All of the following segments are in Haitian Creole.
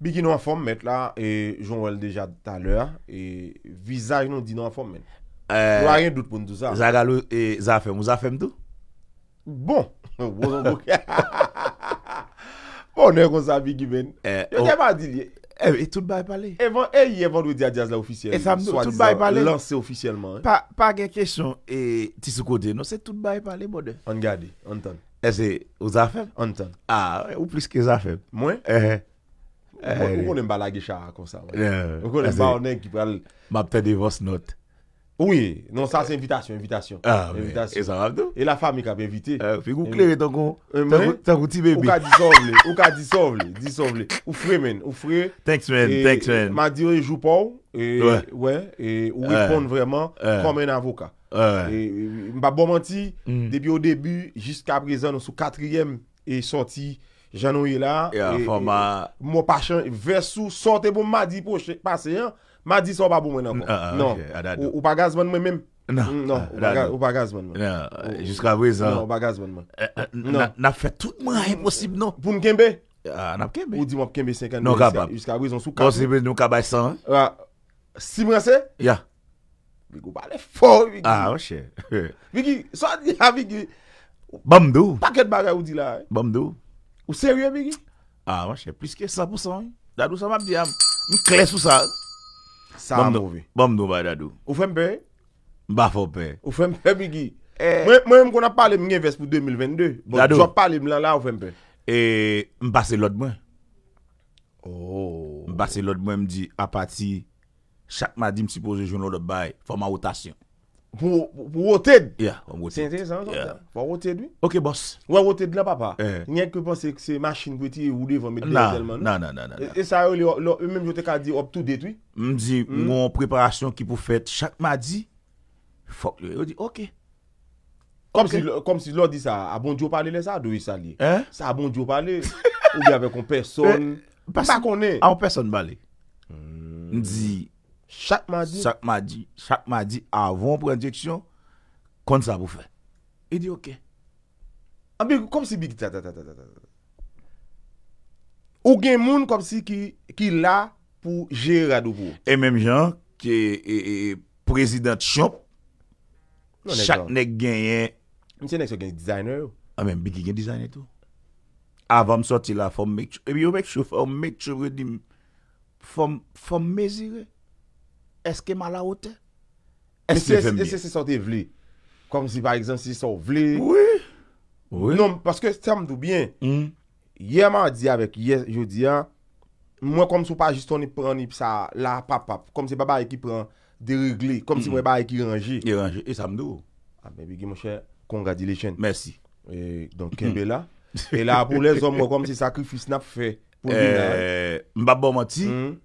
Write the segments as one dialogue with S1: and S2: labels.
S1: Bi ki nou a fom men la, e joun wèl deja talèr, e vizag nou di nou a fom men. Eh, ou a gen dout poun tout sa. Zaga lou, e za fèm, ou za fèm tout? Bon, wou zon bouk. Bonnen kon sa bi ki ben. Eh, Yo gen oh. pa di li, e tout ba e pale. E y evan ou di adyaz la ofisyel. E sa mdou, tout ba e pale. Lansè ofisyelman. Pa gen kèchon, e ti sou kote, nou se tout ba e pale bode. An gade, an tan. E se, ou za fèm? An tan. A, ah, ou plis ke za fèm. Mwen? E he. Eh, ou konen mba la gechara kon sa. Ou konen mba onen ki pral... Mba pte de vos not. Ouye, non sa se invitasyon, invitasyon. E la fami kap evite. Fek ou klewe ton kon, ton kon ti bebe. Ou ka disovle, ou ka disovle, disovle. Ou fre men, ou fre. Thanks men, thanks men. Mba dire jou pou, ou eh. repon vreman, ou eh. komen avoka. Mba bomanti, mm. debi ou debi, jiska prezan, ou sou katriyem, e sorti, Janon yi la, mwen pa chan, versou, sote bon madi pase yon, madi soba bon mwen akon. Non, ou pa gazman mwen menm. Non, ou pa gazman man. Non, ou pa gazman man. Nap fe tout mwen a hemosib non. Poun kembe? Ya, ah, nap kembe. Ou di mwen ap kembe 50,000? Non ka bap. Jiska wè zon soukab. Kansi bè nou kabay san? Ya, si mwen se? Ya. Vigou bale fò, Vigou. Ah, wè chè. Vigou, so a di la Vigou. Bamdou. Paket baga ou di la. Bamdou. Ou seryo e bigi? A, ah, wache, e plis ke 100%. Dadou sa map di am. M kles ou sa. Sa am ouve. Bom do bay dadou. Ou fe mpe? M bafo mpe. Ou fe mpe bigi? E. Mwen m kon a pale m nye ves pou 2022. Dadou. M jwa pale m lan la ou fe mpe. E, m basse lod mwen. Oh. M basse lod mwen m di, apati, chak ma di m si pose joun lode bay, fwa ma otasyon. Pou wote dwi? Ya, wote dwi. Se entenye san an so? Ya. Pou wote dwi? Ok, boss. Wè wote dwi la papa? E. Nye krepo se kse machin kwe ti wou li vwomete delman? Nan, nan, nan, nan. E sa yo li yo, yo menm yo te ka di up to date wii? M zi, mwen preparasyon ki pou fet chak madi, fok yo, yo di ok. Ok. Kom si lor di sa, abonjo pale le sa, do yi sa li? E? Sa abonjo pale, ou yave kon person, pa kon e. An person bale. M zi. Chak ma di avon prejeksyon, kon sa pou fè. E di ok. Ambe ah, kom si bigi tatatatata. Ou gen moun kom si ki la pou jè radou pou. E menm jan, ki prezident chomp, chak ne genyen. Mse nek se gen designer ou? Ah, Ambe bigi gen designer tou. Avam soti la fòm mek chò. E bi yo mek chò fòm mek chò vre di fòm mezi re. Eske ma la ote? Eske se sote vle. Kom si ba egzan se sote vle. Oui. Non, paske se temdou bien. Ye hmm. man a di avek. Je di an. Mwen kom se pa jisto ni pran ni psa la papap. Kom se baba e ki pran derigle. Kom se mwen ba e ki ranger. E ranger. E samdou. Ame ah, begi mwen chè. Congratulation. Merci. Don ke be la. E la pou les ombro kom se sakrifis nap fe. Euh, Mbaba mwati. Mbaba hmm. mwati.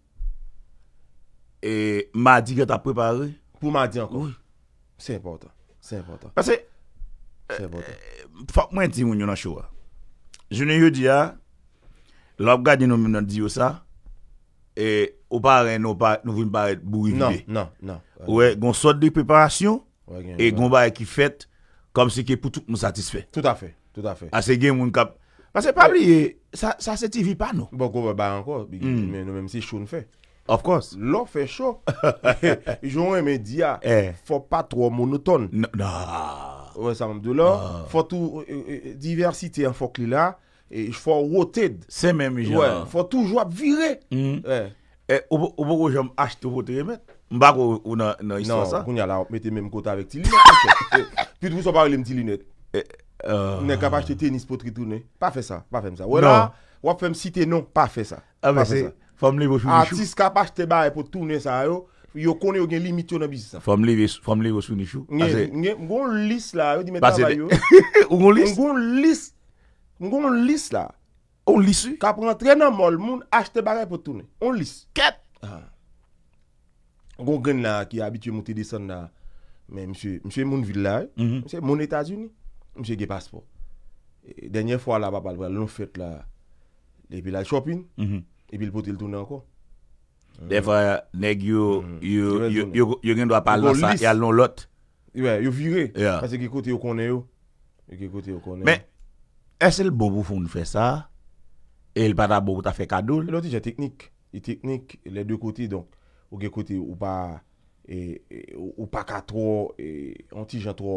S1: E madi ge ta prepare. Pou madi anko? Oui. Se importan. Se importan. Pase. Se importan. Euh, Fak mwen ti moun yon an show a. Jounen yon di a. Lop gadi nou men an di yo sa. E ou pare nou vin pare bou yi non, vive. Nan. Nan. Ou e goun sot de preparasyon. E goun bare ki fet. Kom se ke pou tout moun satisfe. Tout afe. Tout afe. A se gen moun kap. Pase pabli e. Sa se ti vi pan nou. Bon koube bay anko. Men nou men si show nou fe. Nan. Of course. Lò fè chò. Joun wè mè diya, eh. fò pa trò monoton. Nan. Wè san mè dò lò. Ah. Fò tou e, e, e, diversite an fò kli la, fò wotèd. Se mè mè jò. Fò tou jwap vire. Hmm. E eh, obo wò jom achte wotè mè. Mbak wò nan non, iswa sa. Nan, koun ya la wop mette mè mkota vek ti linè. Püt wè sou barilè mti linè. Eh, ah. Nè kapache te tenis potri tounè. Pa fè sa, pa fèm sa. Wè non. la, wap fèm site non, pa fè sa. A ve se. Fom li vo sou ni chou. Atis kap ache te bare pou toune sa yo. Yo konye yo gen limit yo nan bizisa. Fom li vo sou ni chou. Nge, nge, mgon lis la yo di me tabay yo. Mgon lis? Mgon lis. Mgon lis la. Mgon lis? Kap rentre nan mol moun ache te bare pou toune. Mgon lis. Ket! Mgon ah. gen la ki abitye mouti desan la. Men msye, msye moun villa yo. Msye mm-hmm. moun Etats-Unis. Msye ge paspo. Denye fwa la papal vwa loun fèt la. De vilal shopping. Mh. Mm-hmm. Epi l pote l toune anko. Defwa, neg yo, yo gen do apal lan sa, yal non lot. Yo vire, pase ki kote yo kone yo. Mè, esè l bobo foun fè sa, e l pata bobo ta fè kadoul? Loti jè teknik. Yè teknik, lè dwe kote donk. Ou ki kote, ou pa, ou pa ka tro, an ti jè tro,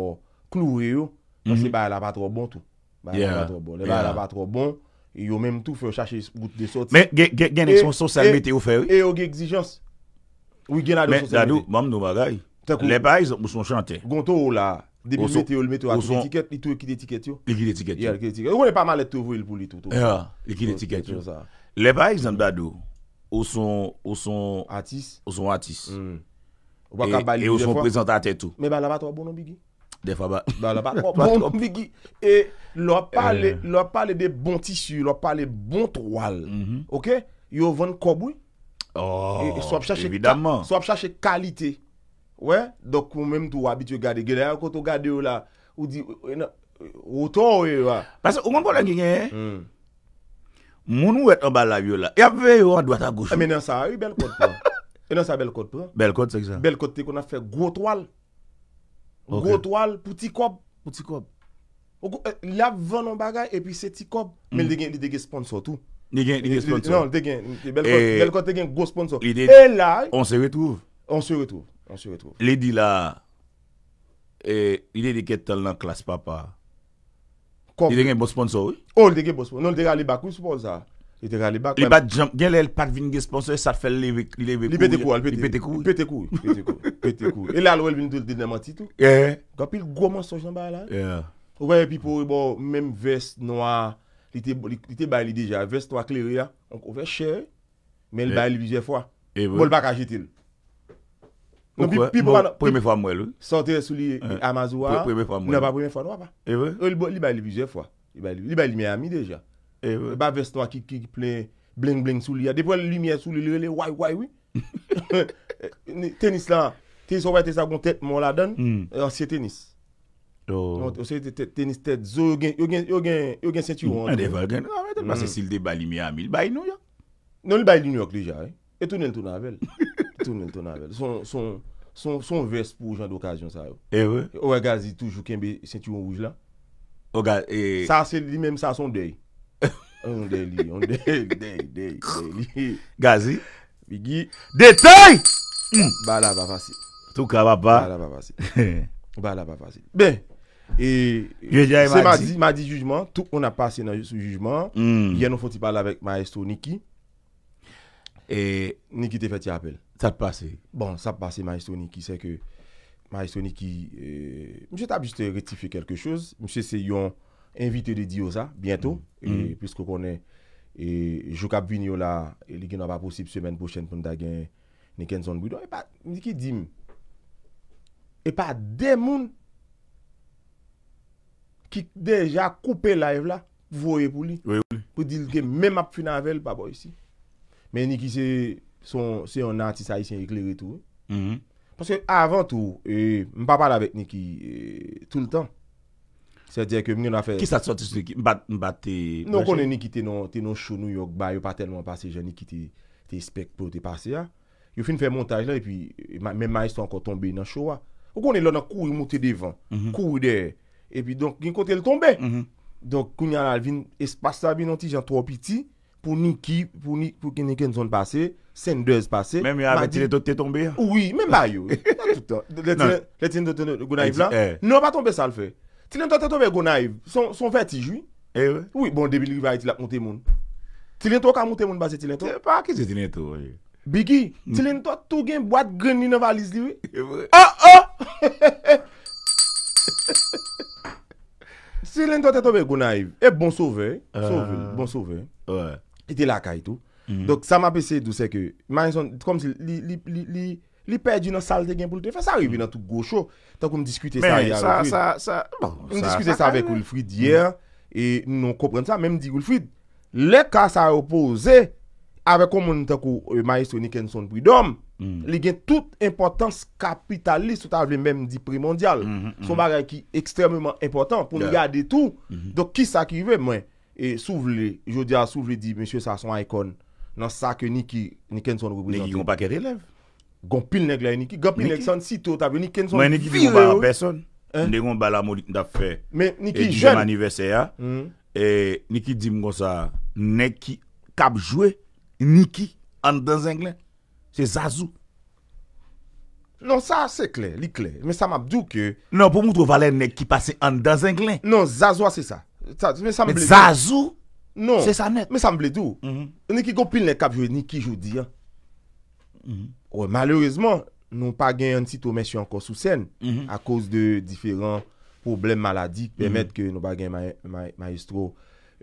S1: klouye yo. Mè se ba yè la pa tro bon tou. Ba yè la pa tro bon. Le ba yè la pa tro bon. Mè se ba yè la pa tro bon. Yo menm tou fè yo chache gout de soti. Men gen eksponsosal meteo fè yo? E yo gen eksijans. Men dadou, mam nou bagay. Le bayi mouson chante. Gonto ou la, debi meteo, l meteo atik etiket, itou ekid etiket yo? Ekid etiket yo. Ou ne pa mal eti ou vwe l pou li toutou. Ya, ekid etiket yo. Le bayi zan dadou, ou son atis. Ou son atis. Ou son prezantate tou. Mè ba la batwa bonon bigi? Des fois, bah, bah là, pas bon Vicky. Et leur parler, euh. leur parler des bons tissus, leur parler bon toile. Mm-hmm. OK Ils vont vendre Oh, et, soit chercher évidemment. Soit chercher qualité. Ouais, donc ou même tout habitué garder hein, quand on gardes là, ou dit euh, autant là. Parce que au moment là gagné. mon ou est en bas là là. Et après on droite à gauche. Ah, mais non ça, belle côte. Hein. Et non ça belle côte. Hein. Belle côte c'est ça. Belle côte qu'on a fait gros toile. Go toal, pouti kob. Pouti kob. Euh, la vè nan bagay, epi se ti kob. Men mm. l de gen, l de gen sponsor tou. L de gen sponsor. Non, l de gen. Belkot te gen go sponsor. E la... On se retouvre. On se retouvre. Lè di la... E l de gen tel nan klas papa. Komp. L de gen bo sponsor ou? O, oh, l de gen bo sponsor. Non, l de gen alè bakou y spol sa. E te ka li bak. Li bak jank. Gen lè l pak vin gen sponsor. E sa te fel leve kou. Li pete kou. Li pete kou. Li pete kou. Pete kou. Pete kou. E lè al wèl vin do l denèman titou. E. Gwapil gwo monsonj nan bay lan. E. Ou wèl pipo wèl mèm vès noa. Li te bay li deja. Vès noa kleri ya. Ank wèl chè. Men l bay li vizye fwa. E wèl. Bol bak a jetil.
S2: Ou kwen. Ou kwen. Prèmè
S1: fwa mwèl ou. Sante sou li amaz E, ba vestwa ki ple bleng bleng sou li ya. Depwen lumiye sou li, lè wè wè wè wè. Tenis la, tenis wè hmm. e, oh. non, te sa kon tet mò la den, anse tenis. Anse tenis tet zò gen, yo gen sentyon. A devan gen, anse ah, hmm. sil de bali mi amil, bayi nou ya. Non li bayi l'Unyok leja, etounen eh. ton avèl. Etounen ton avèl. Son vest pou jan d'okasyon sa yo. E eh wè? Ou e gazi toujou kenbe sentyon ouj la. Ou gazi? Eh. Sa se li menm sa son dey. On deli, on deli, deli, deli, deli. Gazi, Bigi, detay! Hmm. Ba la ba basi. Tou ka ba ba. Ba la ba basi. Ba la ba basi. Ben, e... Je jaye ma di. Se ma di, ma di jujman. Tou on a pasi nan jujman. Yen hmm. nou foti pale avèk maestro Niki. E, Niki te feti apel. Sa te pase. Bon, sa te pase maestro Niki. Se ke, maestro Niki, e... Euh, Mwen se tabi jete retife kelke chouz. Mwen se se yon... Envite de diyo sa, bientou. Mm-hmm. E pwiske konen, e jok ap vini yo la, e liki nan pa posib semen pwoshen pwantagyen, neken son budon. E pa, nikidim, e pa demoun, ki deja koupe live la, pou vwoye pou li. Vwoye pou li. Pou di li ke men map finanvel, pa bo yisi. Men niki se, se yon antisayisyen ekleri tou. Pwoske avan tou, e mpa pala vek niki, tout l'tan. Se diye ke mwen a fe... Ki sa te sorti sou ekip? Mbat te... Non konen ni ki te non, non show New York ba, yo pa telman pase, jan ni ki te spek pou te pase ya. Ah. Yo fin fe montaj la, epi men ma yi sou ankon tombe nan show ya. O konen lona kou yi mouti devan, kou yi de, epi donk yi kontel tombe. Donk kounen alvin espasa eh. bin an ti jan 3 piti, pou ni ki, pou ki ni ken son pase, 5-10 pase. Men mi a aveti le doten tombe ya. Ouwi, men ba yo. Le ten doten gounay vla. Non pa tombe sal fe. Si lento te tobe e gona ev, son fetij wè? E eh, wè. Ou e bon debili wè a iti la konti moun? Ti lento wè ka monti moun bazi ti lento? E eh, pa a ki se ti lento wè? Bigi, ti lento tou gen bwa gwen inovalis li wè? E wè. A! A! Si lento te tobe e gona ev, e bon souve. Ah. Souve. Bon souve. Wè. E te laka ito. Dok sa m apese douse ke, man son, kom si li, li, li, li. Li pe di nan salte gen pou lute. Fa sa revi nan tout gosho. Tan kon m diskute sa. M diskute sa avek Wulfrid yè. E nou kompren sa. Mèm di Wulfrid. Le ka sa repose. Avek kon moun tan kon maestro Nikenson Pridom. Mm. Li gen mm, mm, tout importans kapitalist. Ou ta avek mèm di primondial. Son bagay ki ekstremement important. Pou m gade tout. Dok ki sa ki ve mwen. E sou vle. Jou di a sou vle di M. Sasson Aykon. Nan sa ke Nikenson Representi. Yon bakè relèv. Gon pil nèk lè yon niki, gon pil nèk son sito tabe, niki son virè yon. Mwen niki di mou ba la person, nèk mou ba la mou li dap fè. Mwen niki jen. E di jèm aniversè ya, hmm. e niki di mou kon sa, nèk ki kap jwè, niki, an dan zèng lè, se zazou. Non, sa se kler, li kler, men sa mabdou ke. Non, pou mou trova lè nèk ki pase an dan zèng lè. Non, zazou a se sa. Men zazou, se sa net. Men samble dou, niki gon pil nèk kap jwè, niki jwè di an. Malorizman, nou pa gen an sito Mesye anko sou sen A koz de diferent problem maladi Bemet ke mm-hmm. nou pa gen maestro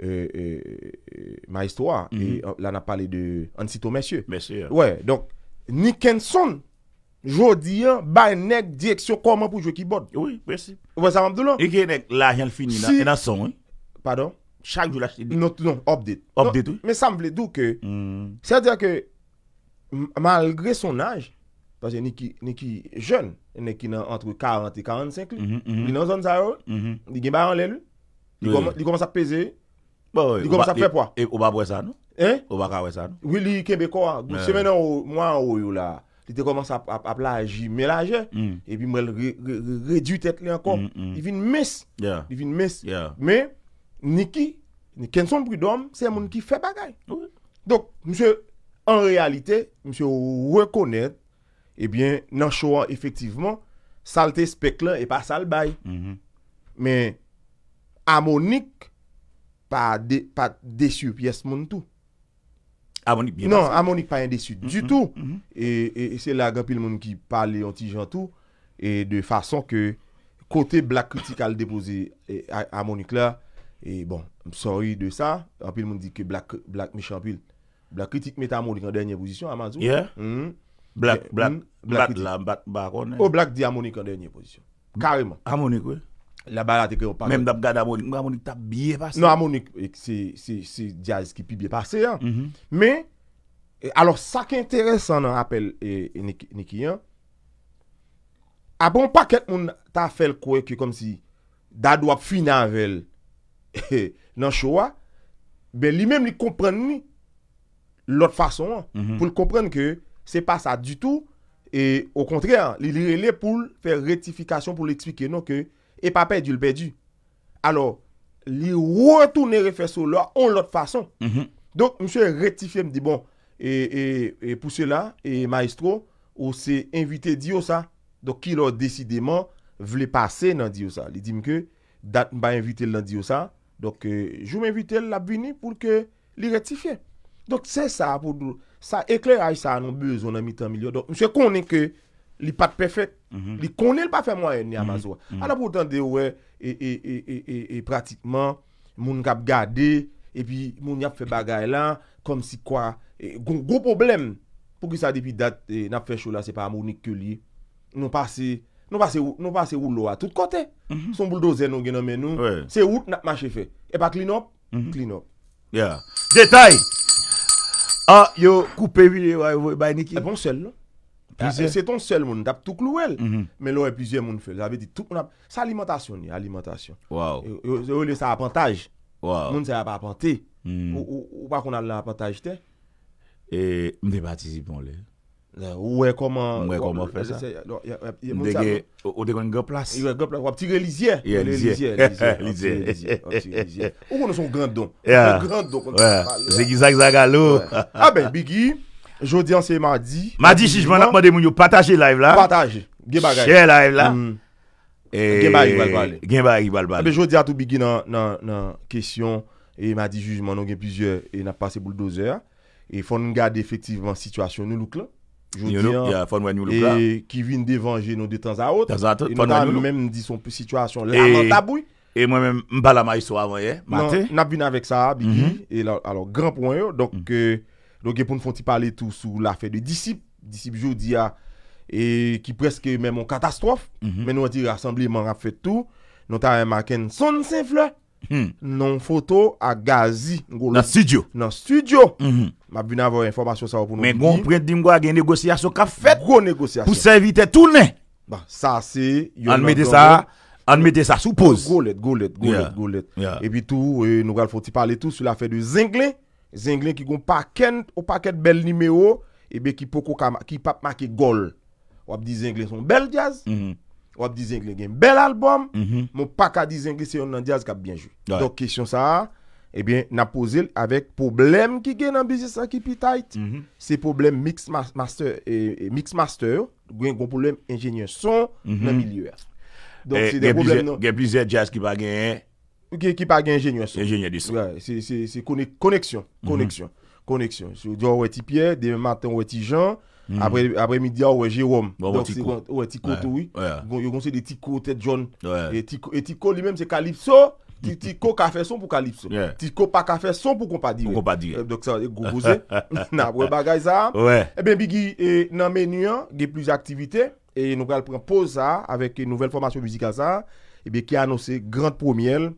S1: euh, euh, euh, Maestro a La nan pale de An sito mesye Niken son Jodi, ba enek direksyon Koman pou jwe kibon E genek, la yon fini nan son Pardon? Non, non, update non, Me samble do ke Sa diya ke malgre son aj, nè ki jen, nè ki nan entre 40 et 45 li, li nan zon zayon, li gen ba an lè li, li koman sa peze, li koman sa fe pwa. Ou ba bwesan? Ou ba kawesan? Oui, li kebeko, gou semen an ou, mwa an ou yo la, li te koman sa ap la jimelaje, e pi mwen rejit et li an kon, li vin mes, li vin mes, me, nè ki, nè ken son pridom, se moun ki fe bagay. Donk, msè, en realite, mse eh ou wè konèd, ebyen nan chouan efektiveman, salte spek lan e pa sal bay. Men, mm-hmm. Amonik pa desu piyes moun tou. Non, Amonik pa indesu du tou. E se la, gampil moun ki pale anti jantou, e de fason ke, kote blak kritikal depose Amonik la, e bon, msori de sa, gampil moun di ke blak mishanpil. Black Critic met Amonik an dernye pozisyon, amazou? Yeah. Hmm. Hmm. Hmm. Black, Black, oh, Black, Black Baron. Ou Black di Amonik an dernye pozisyon. Karim. Amonik we. La bala teke ou pa. Mèm dab gade Amonik. Mèm Amonik tap biye pase. Non, Amonik, se jazz ki pi biye pase, an. Mè, mm-hmm. alor sa ki enteresan nan apel e Niki, an. Abon pa ket moun ta fel kwe ki kom si dad wap finanvel nan chowa, be li mèm li kompren ni lot fason, mhm. pou l komprenne ke se pa sa du tou, e, au kontre, li li lè pou fè retifikasyon pou l ekspike, nou ke, e pa pedi, l pedi. Alors, li wotou nè refèso lò, on lot fason. Donk, msè retifiè mdi, bon, e, e, pou sè la, e maestro, ou se invite diyo sa, donk ki euh, lò desidèman vle pase nan diyo sa. Li di mke, dat mba invite l nan diyo sa, donk, jou m'invite l la vini pou ke li retifiè. Donk se sa pou do, sa ekler ay sa anon bezon nan mitan milyon. Donk mse konen ke li pat prefet, mhm. li konen li pa fe mwen ene yama mhm. zwa. An mhm. ap otan de we, e, e, e, e, e, e, e, pratikman, moun kap gade, e pi moun yap fe bagay lan, kom si kwa. E, Gon go problem pou ki sa depi dat e, nap fe chou la se pa moun ik ke li. Non pase, non pase ou lo a tout kote. Son bouldozen nou genomen nou, se out nap mache fe. E pa clean up, clean up. Ya. Detay! Ah, yo, koupe vi, bay niki. E bon sel. Se ton sel, moun. Tap tout klo el. Men mm-hmm. lo e plizye moun fel. Javi di tout moun ap. Sa alimentasyon ni, alimentasyon. Wow. Yo le sa apantaj. Wow. Moun se ap apantaj. Mm. Ou pa kon al apantaj te. E mne patisi pon le. Ouwekoman Ouwekoman fè sa O dekwen ge plas Wap tigre lizye Wap tigre lizye Wap tigre lizye Wap tigre lizye Ou konoson gandon Gandon Zegizag zagalo A ah be bigi Jodi anse madi Madi si jman apade moun yo pataje live la Pataje Che live la mm. Gen bagi bal bal Gen bagi bal bal A ah be jodi an tou bigi nan Nan nan nan Kesyon E madi jjoujman Non gen pizye E na pase bouldozer E fon nou gade efektiv Man situasyon nou luk la ki vin devanje nou de tans non, a ot e nou ta nou menm di son situasyon laman tabou e mwen menm mbala may sou avan ye nan bin avek sa abili e alors gran pou an yo nou gen pou nou fonti pale tout sou la fè de disip disip ah, jodi ya ki preske menm an katastrof menm mm-hmm. nou di rassembleman a fè tout nou ta remaken son sen fleur Hmm. Non foto a gazi Nan studio Nan studio mhm. Mabu nan vwe informasyon sa wapoun Mwen gwen prent dim gwa gen negosyasyon Kap fet go negosyasyon Pou se evite tou ne Sa se Anmete sa Anmete sa suppose Gou let, gou let, gou let Ebi tou nou gwa l foti pale tout Sou la fè de zenglen Zenglen ki gwen pakent Ou paket bel nimeyo Ebe ki pop maki gol Wap di zenglen son bel jaz Mwen mhm. Wap dizengle gen bel albom, mhm. moun pa ka dizengle se yon nan jazz kap byenjou. Dok kesyon sa, ebyen, nan pose l avèk poublem ki gen nan bizis akipitayt. Se poublem mix master, mhm. eh, gen poublem enjènyen son nan miliwè. Gen plizè jazz ki pa gen... Ki pa gen enjènyen son. Enjènyen dison. Se koneksyon, koneksyon, koneksyon. Sou diwen wè ti pier, diwen maten wè ti jan, Mhm. Abre midi ya wè Jérôme. Wè wè tiko tou wè. Yo gonsè de tiko ou tèt joun. E tiko li mèm se kalipso. Tiko kafe son pou kalipso. Tiko pa kafe son pou kompadiwe. Dok sa, gogoze. Na, wè bagay sa. E ben bi gè nan menyen, gè plus aktivite. E nou gè al pren pose sa, avèk nouvel formasyon mizika sa. E eh ben ki anonsè grand pòmiel.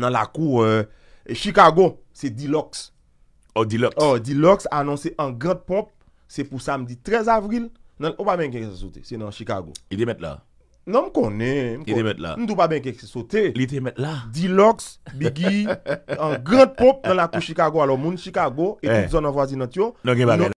S1: Nan la kou, euh, Chicago, se Deluxe. Oh, Deluxe. Oh, Deluxe anonsè an grand pop. Se pou samdi 13 avril, nan ou pa ben kek se sote, se nan Chicago. I non, eh. non, non. de met la. Nan m konen. I de met la. Ndou pa ben kek se sote. I de met la. D-Lox, Biggie, an grand pop nan la kou Chicago, alo moun Chicago, eti zon avwazi nan tiyo. Nan gen bagay nan.